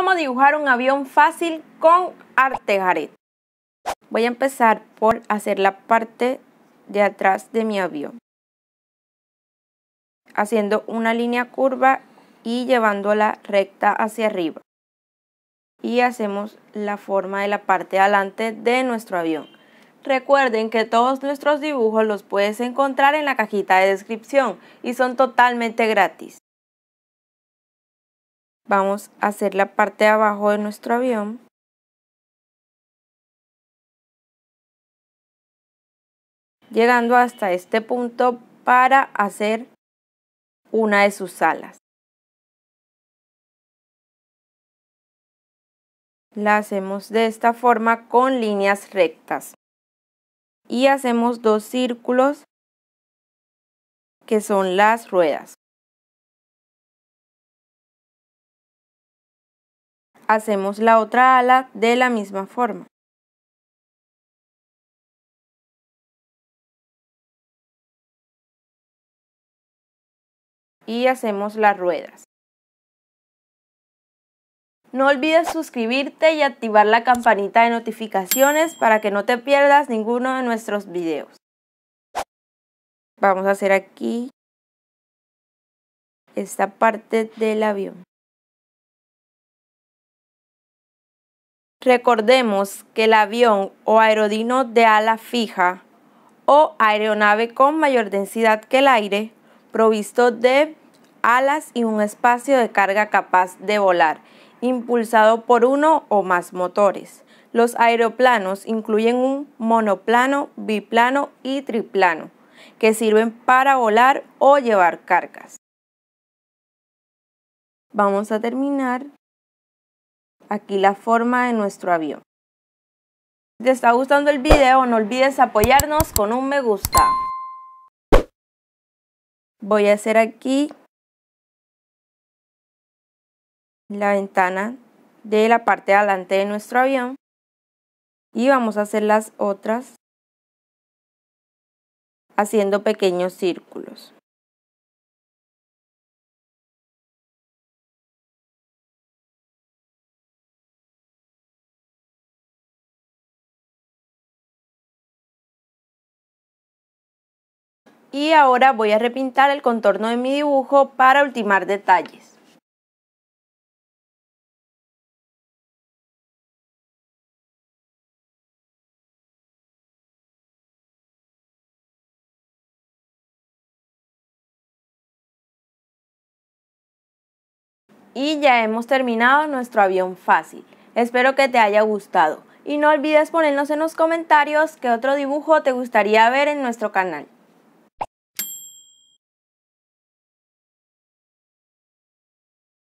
cómo dibujar un avión fácil con Artejaret. Voy a empezar por hacer la parte de atrás de mi avión. Haciendo una línea curva y llevándola recta hacia arriba. Y hacemos la forma de la parte de adelante de nuestro avión. Recuerden que todos nuestros dibujos los puedes encontrar en la cajita de descripción y son totalmente gratis vamos a hacer la parte de abajo de nuestro avión. Llegando hasta este punto para hacer una de sus alas. La hacemos de esta forma con líneas rectas. Y hacemos dos círculos que son las ruedas. hacemos la otra ala de la misma forma. Y hacemos las ruedas. No olvides suscribirte y activar la campanita de notificaciones para que no te pierdas ninguno de nuestros videos. Vamos a hacer aquí esta parte del avión. Recordemos que el avión o aerodino de ala fija o aeronave con mayor densidad que el aire, provisto de alas y un espacio de carga capaz de volar, impulsado por uno o más motores. Los aeroplanos incluyen un monoplano, biplano y triplano, que sirven para volar o llevar cargas. Vamos a terminar aquí la forma de nuestro avión. Si te está gustando el video, no olvides apoyarnos con un me gusta. Voy a hacer aquí la ventana de la parte de adelante de nuestro avión y vamos a hacer las otras haciendo pequeños círculos. y ahora voy a repintar el contorno de mi dibujo para ultimar detalles. Y ya hemos terminado nuestro avión fácil. Espero que te haya gustado. Y no olvides ponernos en los comentarios qué otro dibujo te gustaría ver en nuestro canal.